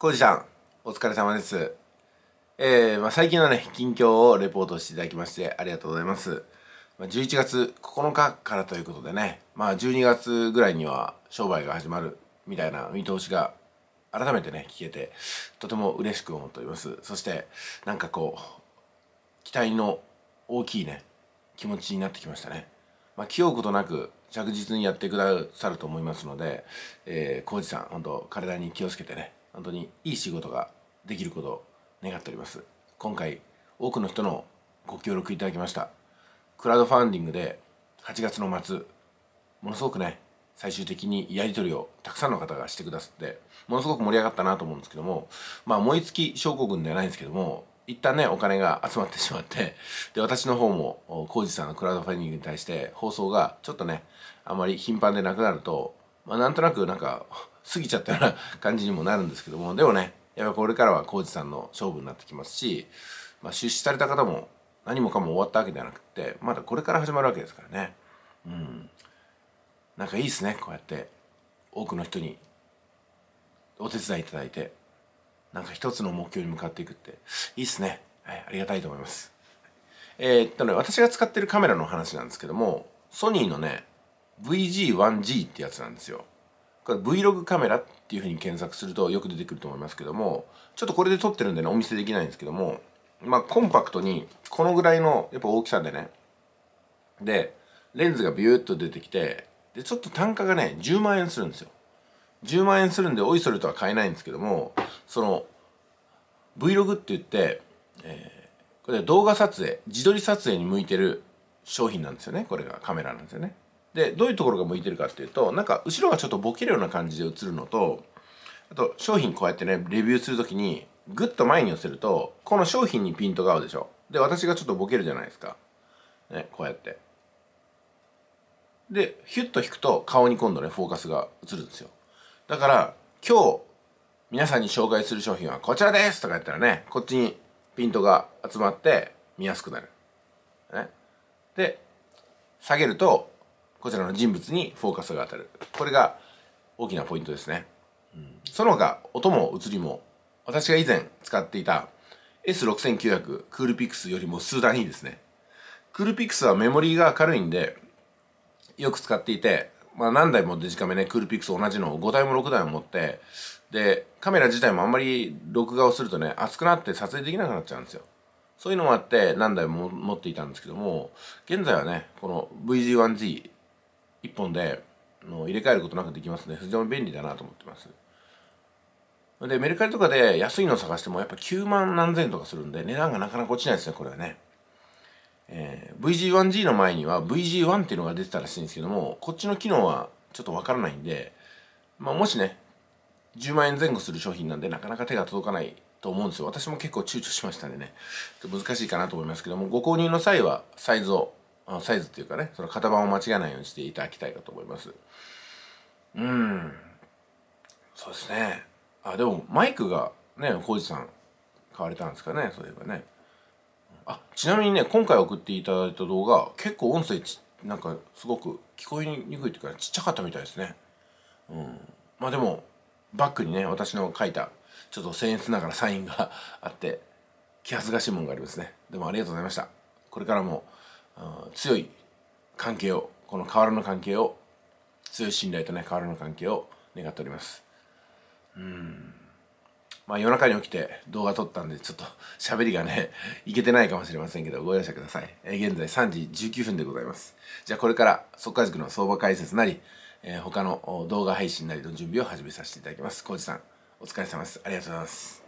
コウジさん、お疲れ様です。えー、まあ、最近のね、近況をレポートしていただきましてありがとうございます。まあ、11月9日からということでね、まあ、12月ぐらいには商売が始まるみたいな見通しが改めてね、聞けて、とても嬉しく思っております。そして、なんかこう、期待の大きいね、気持ちになってきましたね。まあ、気負うことなく着実にやってくださると思いますので、えー、コウジさん、本当体に気をつけてね、本当にいい仕事ができることを願っております今回多くの人のご協力いただきましたクラウドファンディングで8月の末ものすごくね最終的にやり取りをたくさんの方がしてくださってものすごく盛り上がったなと思うんですけどもまあ燃え尽き症候群ではないんですけども一旦ねお金が集まってしまってで私の方も浩二さんのクラウドファンディングに対して放送がちょっとねあまり頻繁でなくなるとまあ、なんとなくなんか過ぎちゃったような感じにもなるんですけどもでもねやっぱこれからは浩二さんの勝負になってきますし、まあ、出資された方も何もかも終わったわけではなくてまだこれから始まるわけですからねうんなんかいいっすねこうやって多くの人にお手伝いいただいてなんか一つの目標に向かっていくっていいっすね、はい、ありがたいと思いますえー、っとね私が使ってるカメラの話なんですけどもソニーのね VG1G ってやつなんですよ。これ Vlog カメラっていうふうに検索するとよく出てくると思いますけども、ちょっとこれで撮ってるんでね、お見せできないんですけども、まあコンパクトにこのぐらいのやっぱ大きさでね、で、レンズがビューッと出てきて、で、ちょっと単価がね、10万円するんですよ。10万円するんで、おいそれとは買えないんですけども、その、Vlog って言って、えー、これ動画撮影、自撮り撮影に向いてる商品なんですよね。これがカメラなんですよね。でどういうところが向いてるかっていうとなんか後ろがちょっとボケるような感じで映るのとあと商品こうやってねレビューする時にグッと前に寄せるとこの商品にピントが合うでしょで私がちょっとボケるじゃないですかねこうやってでヒュッと引くと顔に今度ねフォーカスが映るんですよだから今日皆さんに紹介する商品はこちらですとかやったらねこっちにピントが集まって見やすくなる、ね、で下げるとこちらの人物にフォーカスが当たるこれが大きなポイントですね、うん、その他音も映りも私が以前使っていた S6900 クールピックスよりも数段いいですねクールピックスはメモリーが軽いんでよく使っていて、まあ、何台もデジカメねクールピックス同じのを5台も6台も持ってでカメラ自体もあんまり録画をするとね熱くなって撮影できなくなっちゃうんですよそういうのもあって何台も持っていたんですけども現在はねこの VG1G 1本での入れ替えることなくできますね非常に便利だなと思ってますでメルカリとかで安いのを探してもやっぱ9万何千とかするんで値段がなかなか落ちないですねこれはね、えー、VG1G の前には VG1 っていうのが出てたらしいんですけどもこっちの機能はちょっとわからないんで、まあ、もしね10万円前後する商品なんでなかなか手が届かないと思うんですよ私も結構躊躇しましたんでね難しいかなと思いますけどもご購入の際はサイズをサイズっていうかねその型番を間違えないようにしていただきたいかと思いますうんそうですねあでもマイクがね浩二さん買われたんですかねそういえばねあちなみにね今回送っていただいた動画結構音声ちなんかすごく聞こえにくいっていうかちっちゃかったみたいですねうんまあでもバックにね私の書いたちょっと僭越ながらサインがあって気恥ずかしいもんがありますねでもありがとうございましたこれからも強い関係をこの河原の関係を強い信頼とね河原の関係を願っておりますうんまあ夜中に起きて動画撮ったんでちょっと喋りがねいけてないかもしれませんけどご容赦ください、えー、現在3時19分でございますじゃあこれから速稼塾の相場解説なり、えー、他の動画配信なりの準備を始めさせていただきます浩二さんお疲れ様ですありがとうございます